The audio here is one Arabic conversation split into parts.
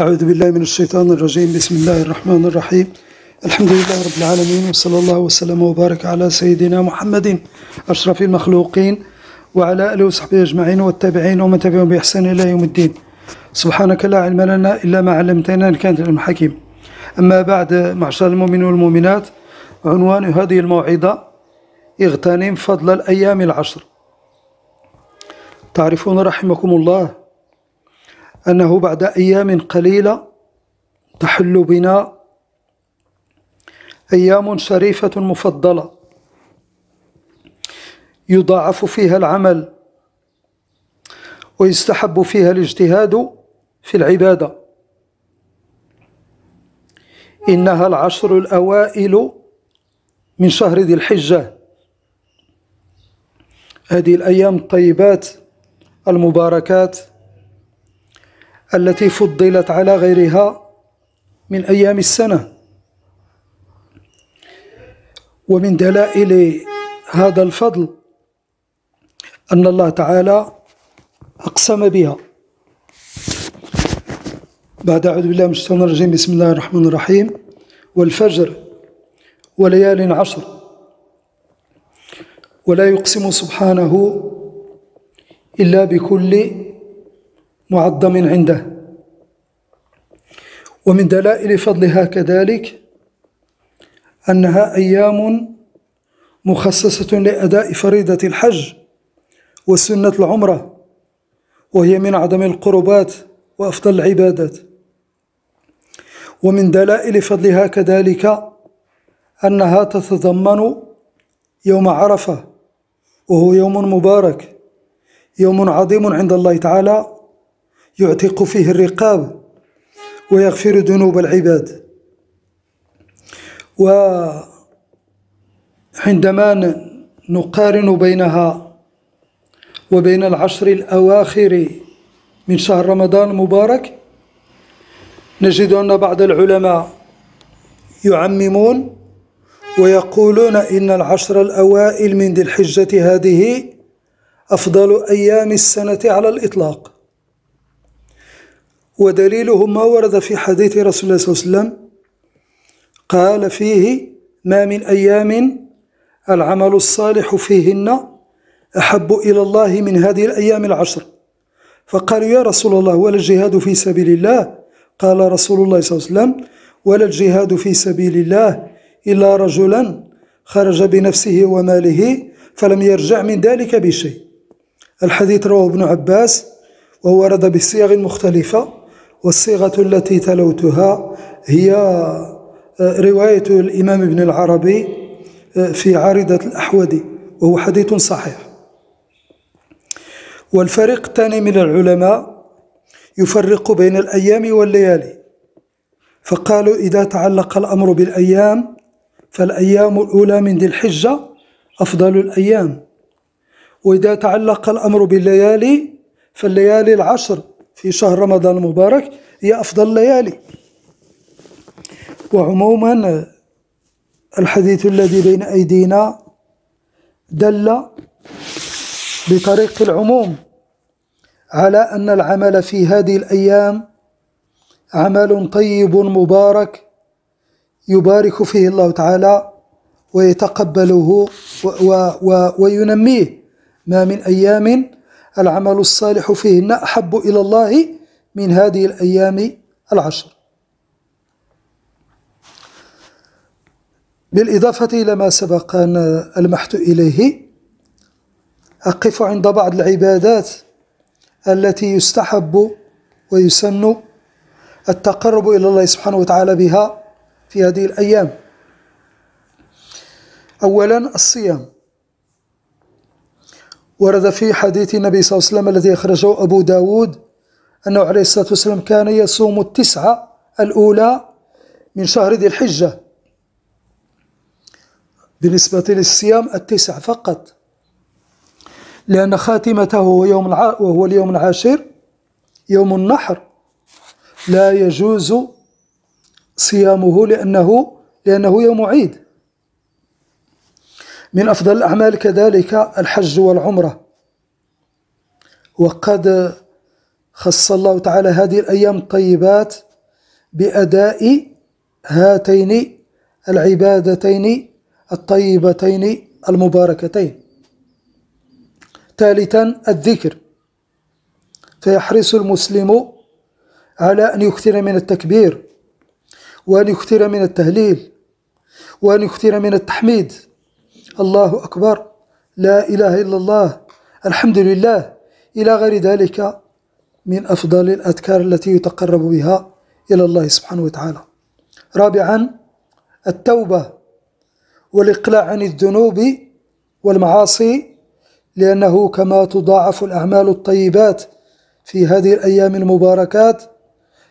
أعوذ بالله من الشيطان الرجيم بسم الله الرحمن الرحيم الحمد لله رب العالمين وصلى الله وسلم وبارك على سيدنا محمد أشرف المخلوقين وعلى آله وصحبه أجمعين والتابعين ومن تبعهم بإحسان إلى يوم الدين سبحانك لا علم لنا إلا ما علمتنا إنك أنت العلم الحكيم أما بعد معشر المؤمنين والمؤمنات عنوان هذه الموعظة اغتنم فضل الأيام العشر تعرفون رحمكم الله أنه بعد أيام قليلة تحل بنا أيام شريفة مفضلة يضاعف فيها العمل ويستحب فيها الاجتهاد في العبادة إنها العشر الأوائل من شهر ذي الحجة هذه الأيام الطيبات المباركات التي فضلت على غيرها من أيام السنة ومن دلائل هذا الفضل أن الله تعالى أقسم بها بعد أعوذ بالله من الشيطان الرجيم بسم الله الرحمن الرحيم والفجر وليال عشر ولا يقسم سبحانه إلا بكل معظم عنده ومن دلائل فضلها كذلك أنها أيام مخصصة لأداء فريضة الحج وسنة العمرة وهي من أعظم القربات وأفضل العبادات ومن دلائل فضلها كذلك أنها تتضمن يوم عرفة وهو يوم مبارك يوم عظيم عند الله تعالى يعتق فيه الرقاب ويغفر ذنوب العباد وعندما نقارن بينها وبين العشر الأواخر من شهر رمضان المبارك نجد أن بعض العلماء يعممون ويقولون إن العشر الأوائل من ذي الحجة هذه أفضل أيام السنة على الإطلاق ودليله ما ورد في حديث رسول الله صلى الله عليه وسلم قال فيه ما من أيام العمل الصالح فيهن أحب إلى الله من هذه الأيام العشر فقالوا يا رسول الله ولا الجهاد في سبيل الله قال رسول الله صلى الله عليه وسلم ولا الجهاد في سبيل الله إلا رجلا خرج بنفسه وماله فلم يرجع من ذلك بشيء الحديث رواه ابن عباس وورد بصيغ مختلفة والصيغة التي تلوتها هي آه، رواية الإمام ابن العربي آه، في عارضة الأحودي وهو حديث صحيح والفريق الثاني من العلماء يفرق بين الأيام والليالي فقالوا إذا تعلق الأمر بالأيام فالأيام الأولى من ذي الحجة أفضل الأيام وإذا تعلق الأمر بالليالي فالليالي العشر في شهر رمضان المبارك هي أفضل الليالي وعموما الحديث الذي بين أيدينا دل بطريق العموم على أن العمل في هذه الأيام عمل طيب مبارك يبارك فيه الله تعالى ويتقبله و و وينميه ما من أيام العمل الصالح فيهن أحب إلى الله من هذه الأيام العشر بالإضافة إلى ما سبق أن ألمحت إليه أقف عند بعض العبادات التي يستحب ويسن التقرب إلى الله سبحانه وتعالى بها في هذه الأيام أولا الصيام ورد في حديث النبي صلى الله عليه وسلم الذي أخرجه أبو داود أنه عليه الصلاة والسلام كان يصوم التسعة الأولى من شهر ذي الحجة بالنسبة للصيام التسعة فقط لأن خاتمته يوم الع... وهو اليوم العاشر يوم النحر لا يجوز صيامه لأنه لأنه يوم عيد من أفضل الأعمال كذلك الحج والعمرة وقد خص الله تعالى هذه الأيام الطيبات بأداء هاتين العبادتين الطيبتين المباركتين ثالثا الذكر فيحرص المسلم على أن يكثر من التكبير وأن يكثر من التهليل وأن يكثر من التحميد الله أكبر لا إله إلا الله الحمد لله إلى غير ذلك من أفضل الأذكار التي يتقرب بها إلى الله سبحانه وتعالى رابعا التوبة والإقلاع عن الذنوب والمعاصي لأنه كما تضاعف الأعمال الطيبات في هذه الأيام المباركات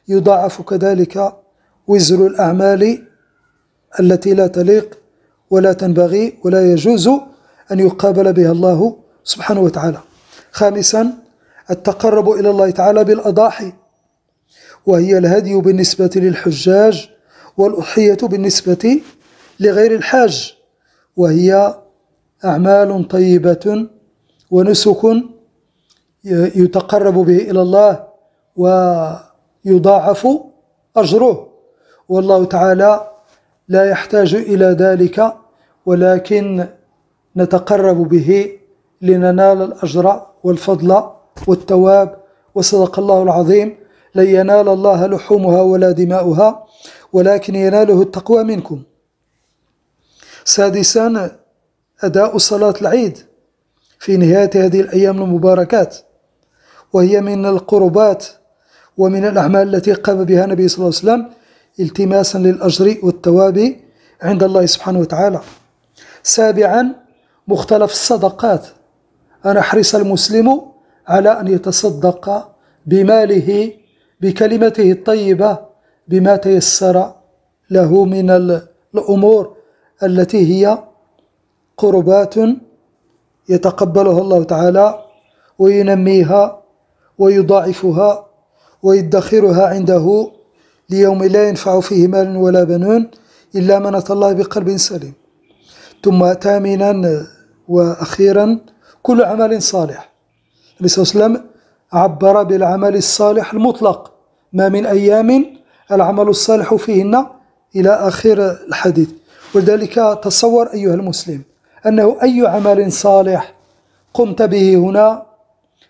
يضاعف كذلك وزر الأعمال التي لا تليق ولا تنبغي ولا يجوز أن يقابل بها الله سبحانه وتعالى خامسا التقرب إلى الله تعالى بالأضاحي وهي الهدي بالنسبة للحجاج والأضحية بالنسبة لغير الحاج وهي أعمال طيبة ونسك يتقرب به إلى الله ويضاعف أجره والله تعالى لا يحتاج إلى ذلك ولكن نتقرب به لننال الأجر والفضل والتواب وصدق الله العظيم لن ينال الله لحومها ولا دماؤها ولكن يناله التقوى منكم سادسا أداء صلاة العيد في نهاية هذه الأيام المباركات وهي من القربات ومن الأعمال التي قام بها النبي صلى الله عليه وسلم التماسا للأجر والتواب عند الله سبحانه وتعالى سابعا مختلف الصدقات أن حرص المسلم على أن يتصدق بماله بكلمته الطيبة بما تيسر له من الأمور التي هي قربات يتقبلها الله تعالى وينميها ويضاعفها ويدخرها عنده ليوم لا ينفع فيه مال ولا بنون إلا من أتى الله بقلب سليم ثم ثامنا وأخيرا كل عمل صالح النبي صلى الله عليه وسلم عبر بالعمل الصالح المطلق ما من أيام العمل الصالح فيهن إلى آخر الحديث ولذلك تصور أيها المسلم أنه أي عمل صالح قمت به هنا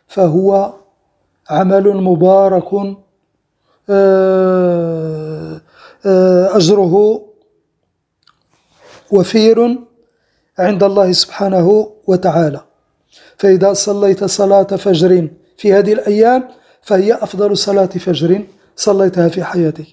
فهو عمل مبارك آه، آه، أجره وفير عند الله سبحانه وتعالى فإذا صليت صلاة فجر في هذه الأيام فهي أفضل صلاة فجر صليتها في حياتك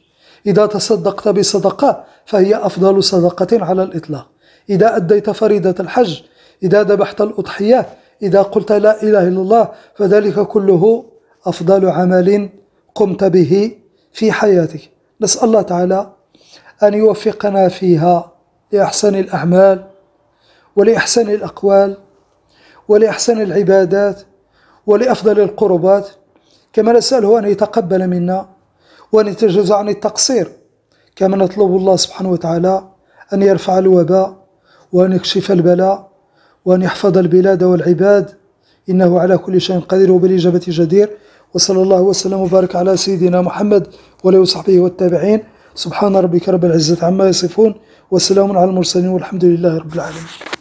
إذا تصدقت بصدقة فهي أفضل صدقة على الإطلاق إذا أديت فريضة الحج إذا ذبحت الأضحية إذا قلت لا إله إلا الله فذلك كله أفضل عمل قمت به في حياتك نسأل الله تعالى أن يوفقنا فيها لأحسن الأعمال ولأحسن الأقوال ولأحسن العبادات ولأفضل القربات كما نسأله أن يتقبل منا وأن يتجاوز عن التقصير كما نطلب الله سبحانه وتعالى أن يرفع الوباء وأن يكشف البلاء وأن يحفظ البلاد والعباد إنه على كل شيء قدير وبالإجابة جدير وصلى الله وسلم وبارك على سيدنا محمد وله وصحبه والتابعين سبحان ربك رب العزة عما يصفون وسلام على المرسلين والحمد لله رب العالمين